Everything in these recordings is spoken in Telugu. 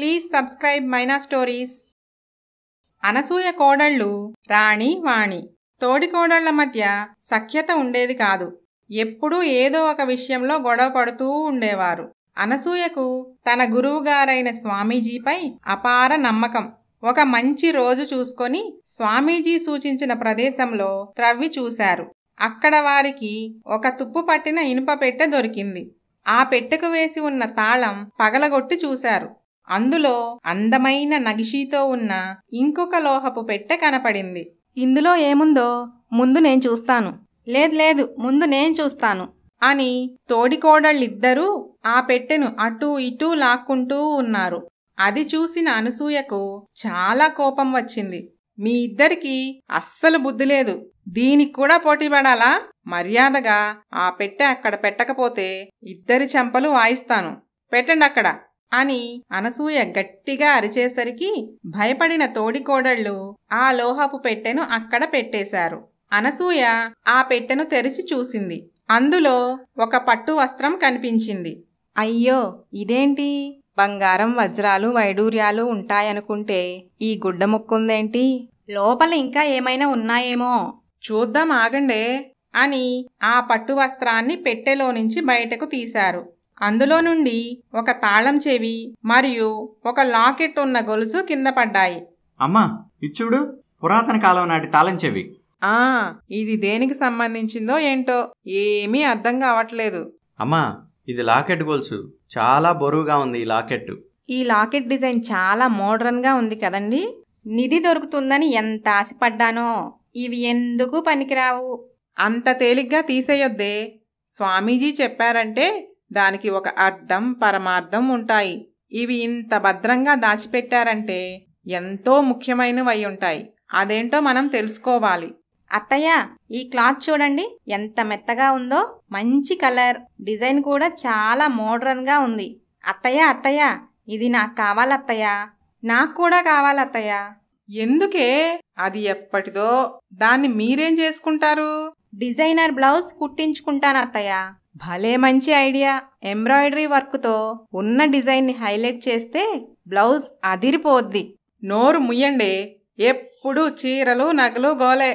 please subscribe Maina stories Anasuya కోడళ్ళు రాణి వాణి తోడి కోడళ్ల మధ్య సఖ్యత ఉండేది కాదు ఎప్పుడూ ఏదో ఒక విషయంలో గొడవ పడుతూ ఉండేవారు అనసూయకు తన గురువుగారైన స్వామీజీపై అపార నమ్మకం ఒక మంచి రోజు చూసుకొని స్వామీజీ సూచించిన ప్రదేశంలో త్రవ్వి చూశారు అక్కడ వారికి ఒక తుప్పు పట్టిన ఇనుప పెట్టె దొరికింది ఆ పెట్టెకు వేసి ఉన్న తాళం పగలగొట్టి చూశారు అందులో అందమైన నగిషీతో ఉన్న ఇంకొక లోహపు పెట్టె కనపడింది ఇందులో ఏముందో ముందు నేను చూస్తాను లేదు లేదు ముందు నేను చూస్తాను అని తోడికోడళ్ళిద్దరూ ఆ పెట్టెను అటూ ఇటూ లాక్కుంటూ ఉన్నారు అది చూసిన అనసూయకు చాలా కోపం వచ్చింది మీ ఇద్దరికి అస్సలు బుద్ధి లేదు దీనికి కూడా పోటీ పడాలా మర్యాదగా ఆ పెట్టె అక్కడ పెట్టకపోతే ఇద్దరి చెంపలు వాయిస్తాను పెట్టండి అక్కడ అని అనసూయ గట్టిగా అరిచేసరికి భయపడిన తోడికోడళ్ళు ఆ లోహపు పెట్టెను అక్కడ పెట్టేశారు అనసూయ ఆ పెట్టెను తెరిచి చూసింది అందులో ఒక పట్టు వస్త్రం కనిపించింది అయ్యో ఇదేంటి బంగారం వజ్రాలు వైడూర్యాలు ఉంటాయనుకుంటే ఈ గుడ్డ ముక్కుందేంటి లోపల ఇంకా ఏమైనా ఉన్నాయేమో చూద్దాం ఆగండే అని ఆ పట్టు వస్త్రాన్ని పెట్టెలో నుంచి బయటకు తీశారు అందులో నుండి ఒక తాళం చెవి మరియు ఒక లాకెట్ ఉన్న గొలుసు కింద పడ్డాయి అమ్మా ఇచ్చుడు పురాతన కాలం నాటి తాళం చెవి ఆ ఇది దేనికి సంబంధించిందో ఏంటో ఏమీ అర్థం కావట్లేదు అమ్మా ఇది లాకెట్ గొలుసు చాలా బరువుగా ఉంది ఈ లాకెట్ ఈ లాకెట్ డిజైన్ చాలా గా ఉంది కదండి నిధి దొరుకుతుందని ఎంత ఆశపడ్డానో ఇవి ఎందుకు పనికిరావు అంత తేలిగ్గా తీసేయొద్దే స్వామీజీ చెప్పారంటే దానికి ఒక అర్థం పరమార్థం ఉంటాయి ఇవి ఇంత భద్రంగా దాచిపెట్టారంటే ఎంతో ముఖ్యమైనవి ఉంటాయి అదేంటో మనం తెలుసుకోవాలి అత్తయ్య ఈ క్లాత్ చూడండి ఎంత మెత్తగా ఉందో మంచి కలర్ డిజైన్ కూడా చాలా మోడ్రన్గా ఉంది అత్తయ్య అత్తయ్య ఇది నాకు కావాలత్తయ్య నాకు కూడా కావాలత్తయ్య ఎందుకే అది ఎప్పటిదో దాన్ని మీరేం చేసుకుంటారు డిజైనర్ బ్లౌజ్ కుట్టించుకుంటాను అత్తయ్య భలే మంచి ఐడియా ఎంబ్రాయిడరీ వర్క్తో ఉన్న డిజైన్ని హైలైట్ చేస్తే బ్లౌజ్ అదిరిపోద్ది నోరు ముయ్యండి ఎప్పుడు చీరలు నగలు గోలే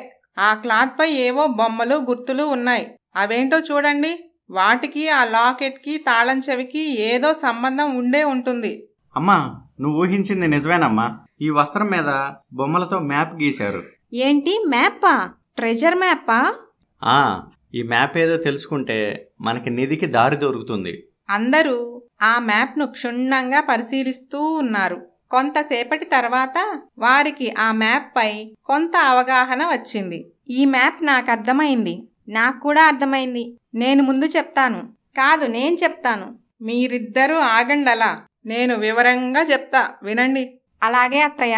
ఆ క్లాత్పై ఏవో బొమ్మలు గుర్తులు ఉన్నాయి అవేంటో చూడండి వాటికి ఆ లాకెట్కి తాళం చెవికి ఏదో సంబంధం ఉండే ఉంటుంది అమ్మా నువ్వు ఊహించింది నిజమేనమ్మా ఈ వస్త్రం మీద బొమ్మలతో మ్యాప్ గీశారు ఏంటి మ్యాప్ ట్రెజర్ మ్యాప్ ఆ ఈ మ్యాప్ ఏదో తెలుసుకుంటే మనకి నిధికి దారి దొరుకుతుంది అందరూ ఆ మ్యాప్ను క్షుణ్ణంగా పరిశీలిస్తూ ఉన్నారు కొంతసేపటి తర్వాత వారికి ఆ మ్యాప్పై కొంత అవగాహన వచ్చింది ఈ మ్యాప్ నాకు అర్థమైంది నాకు కూడా అర్థమైంది నేను ముందు చెప్తాను కాదు నేను చెప్తాను మీరిద్దరూ ఆగండలా నేను వివరంగా చెప్తా వినండి అలాగే అత్తయ్య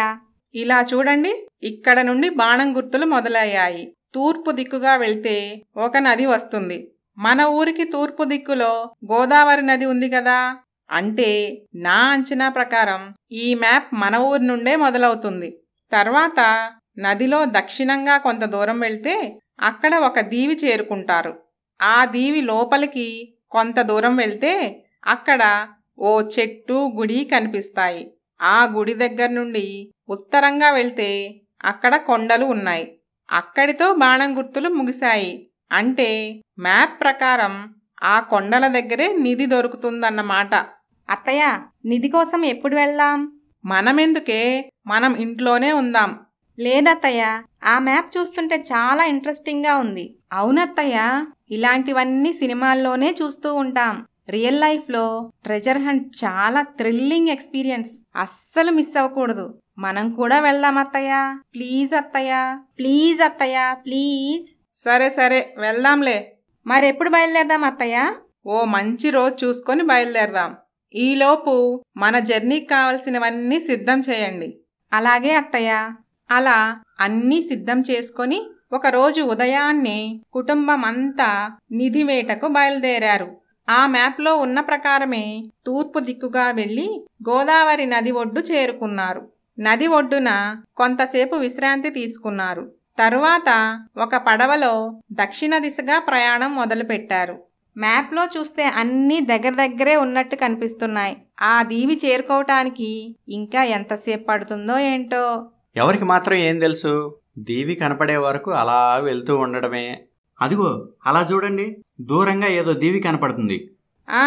ఇలా చూడండి ఇక్కడ నుండి బాణం గుర్తులు మొదలయ్యాయి తూర్పు దిక్కుగా వెళ్తే ఒక నది వస్తుంది మన ఊరికి తూర్పు దిక్కులో గోదావరి నది ఉంది కదా అంటే నా అంచనా ప్రకారం ఈ మ్యాప్ మన ఊరి నుండే మొదలవుతుంది తర్వాత నదిలో దక్షిణంగా కొంత దూరం వెళ్తే అక్కడ ఒక దీవి చేరుకుంటారు ఆ దీవి లోపలికి కొంత దూరం వెళ్తే అక్కడ ఓ చెట్టు గుడి కనిపిస్తాయి ఆ గుడి దగ్గర నుండి ఉత్తరంగా వెళ్తే అక్కడ కొండలు ఉన్నాయి అక్కడితో బాణం గుర్తులు ముగిశాయి అంటే మ్యాప్ ప్రకారం ఆ కొండల దగ్గరే నిధి దొరుకుతుందన్నమాట అత్తయ్య నిధి కోసం ఎప్పుడు వెళ్దాం మనమెందుకే మనం ఇంట్లోనే ఉందాం లేదత్తయ్య ఆ మ్యాప్ చూస్తుంటే చాలా ఇంట్రెస్టింగ్గా ఉంది అవునత్తయ్య ఇలాంటివన్నీ సినిమాల్లోనే చూస్తూ ఉంటాం రియల్ లైఫ్లో ట్రెజర్ హంట్ చాలా థ్రిల్లింగ్ ఎక్స్పీరియన్స్ అస్సలు మిస్ అవ్వకూడదు మనం కూడా వెళ్దాం అత్తయ్య ప్లీజ్ అత్తయ్య ప్లీజ్ అత్తయ్య ప్లీజ్ సరే సరే వెళ్దాంలే మరెప్పుడు బయలుదేరదాం అత్తయ్య ఓ మంచి రోజు చూసుకొని బయలుదేరదాం ఈలోపు మన జర్నీకి కావలసినవన్నీ సిద్ధం చేయండి అలాగే అత్తయ్య అలా అన్నీ సిద్ధం చేసుకొని ఒకరోజు ఉదయాన్నే కుటుంబం అంతా నిధివేటకు బయలుదేరారు ఆ మ్యాప్లో ఉన్న ప్రకారమే తూర్పు దిక్కుగా వెళ్ళి గోదావరి నది ఒడ్డు చేరుకున్నారు నది ఒడ్డున కొంతసేపు విశ్రాంతి తీసుకున్నారు తరువాత ఒక పడవలో దక్షిణ దిశగా ప్రయాణం మొదలుపెట్టారు మ్యాప్లో చూస్తే అన్నీ దగ్గర దగ్గరే ఉన్నట్టు కనిపిస్తున్నాయి ఆ దీవి చేరుకోవటానికి ఇంకా ఎంతసేపు పడుతుందో ఏంటో ఎవరికి మాత్రం ఏం తెలుసు దీవి కనపడే వరకు అలా వెళ్తూ ఉండడమే అదిగో అలా చూడండి దూరంగా ఏదో దీవి కనపడుతుంది ఆ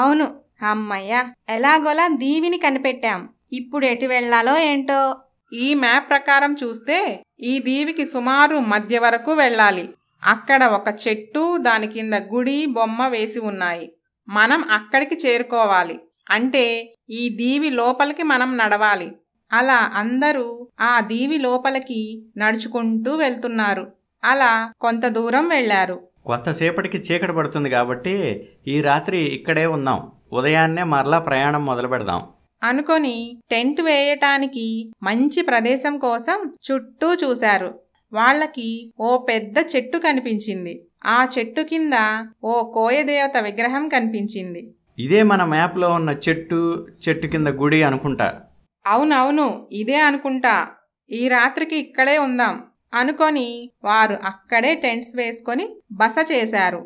అవును అమ్మయ్యా ఎలాగోలా దీవిని కనిపెట్టాం ఇప్పుడు ఎటు వెళ్ళాలో ఏంటో ఈ మ్యాప్ ప్రకారం చూస్తే ఈ దీవికి సుమారు మధ్య వరకు వెళ్ళాలి అక్కడ ఒక చెట్టు దాని కింద గుడి బొమ్మ వేసి ఉన్నాయి మనం అక్కడికి చేరుకోవాలి అంటే ఈ దీవి లోపలికి మనం నడవాలి అలా అందరూ ఆ దీవి లోపలికి నడుచుకుంటూ వెళ్తున్నారు అలా కొంత దూరం వెళ్ళారు కొంతసేపటికి చీకటి పడుతుంది కాబట్టి ఈ రాత్రి ఇక్కడే ఉందాం ఉదయాన్నే మరలా ప్రయాణం మొదలు పెడదాం అనుకొని టెంట్ వేయటానికి మంచి ప్రదేశం కోసం చుట్టూ చూశారు వాళ్ళకి ఓ పెద్ద చెట్టు కనిపించింది ఆ చెట్టు కింద ఓ కోయదేవత విగ్రహం కనిపించింది ఇదే మన మ్యాప్లో ఉన్న చెట్టు చెట్టు కింద గుడి అనుకుంటా అవునవును ఇదే అనుకుంటా ఈ రాత్రికి ఇక్కడే ఉందాం అనుకొని వారు అక్కడే టెంట్స్ వేసుకొని బస చేశారు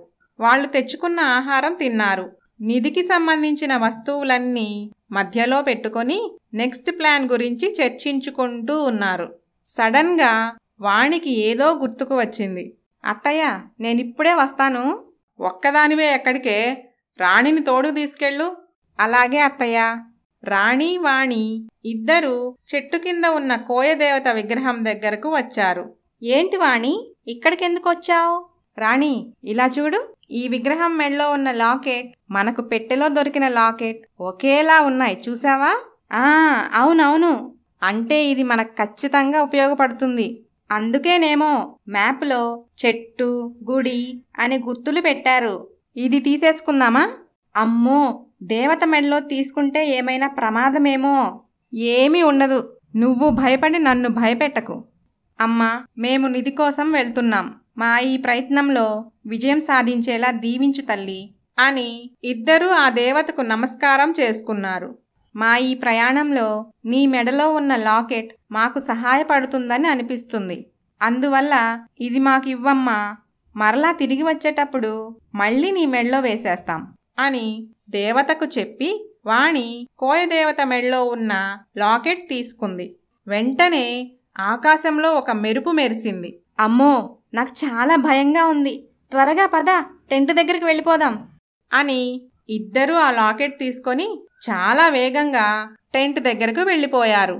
వాళ్ళు తెచ్చుకున్న ఆహారం తిన్నారు నిధికి సంబంధించిన వస్తువులన్నీ మధ్యలో పెట్టుకొని నెక్స్ట్ ప్లాన్ గురించి చర్చించుకుంటూ ఉన్నారు సడన్గా వాణికి ఏదో గుర్తుకు వచ్చింది అత్తయ్య నేనిప్పుడే వస్తాను ఒక్కదానివే ఎక్కడికే రాణిని తోడు తీసుకెళ్ళు అలాగే అత్తయ్య రాణి వాణి ఇద్దరూ చెట్టు కింద ఉన్న కోయదేవత విగ్రహం దగ్గరకు వచ్చారు ఏంటి వాణి ఇక్కడికెందుకు వచ్చావు రాణి ఇలా చూడు ఈ విగ్రహం మెడలో ఉన్న లాకెట్ మనకు పెట్టెలో దొరికిన లాకెట్ ఒకేలా ఉన్నాయి చూసావా ఆ అవునవును అంటే ఇది మనకు ఖచ్చితంగా ఉపయోగపడుతుంది అందుకేనేమో మ్యాప్లో చెట్టు గుడి అని గుర్తులు పెట్టారు ఇది తీసేసుకుందామా అమ్మో దేవత మెడలో తీసుకుంటే ఏమైనా ప్రమాదమేమో ఏమీ ఉండదు నువ్వు భయపడి నన్ను భయపెట్టకు అమ్మా మేము నిధి కోసం వెళ్తున్నాం మా ఈ ప్రయత్నంలో విజయం సాధించేలా దీవించు తల్లి అని ఇద్దరూ ఆ దేవతకు నమస్కారం చేసుకున్నారు మా ఈ ప్రయాణంలో నీ మెడలో ఉన్న లాకెట్ మాకు సహాయపడుతుందని అనిపిస్తుంది అందువల్ల ఇది మాకు ఇవ్వమ్మా మరలా తిరిగి వచ్చేటప్పుడు మళ్ళీ నీ మెడలో వేసేస్తాం అని దేవతకు చెప్పి వాణి కోయదేవత మెడలో ఉన్న లాకెట్ తీసుకుంది వెంటనే ఆకాశంలో ఒక మెరుపు మెరిసింది అమ్మో నాకు చాలా భయంగా ఉంది త్వరగా పద టెంట్ దగ్గరికి వెళ్ళిపోదాం అని ఇద్దరూ ఆ లాకెట్ తీసుకొని చాలా వేగంగా టెంట్ దగ్గరకు వెళ్ళిపోయారు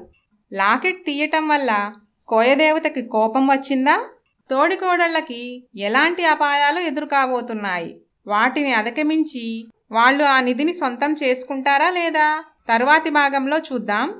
లాకెట్ తీయటం వల్ల కోయదేవతకి కోపం వచ్చిందా తోడికోడళ్ళకి ఎలాంటి అపాయాలు ఎదురుకాబోతున్నాయి వాటిని అధిగమించి వాళ్ళు ఆ నిధిని సొంతం చేసుకుంటారా లేదా తరువాతి భాగంలో చూద్దాం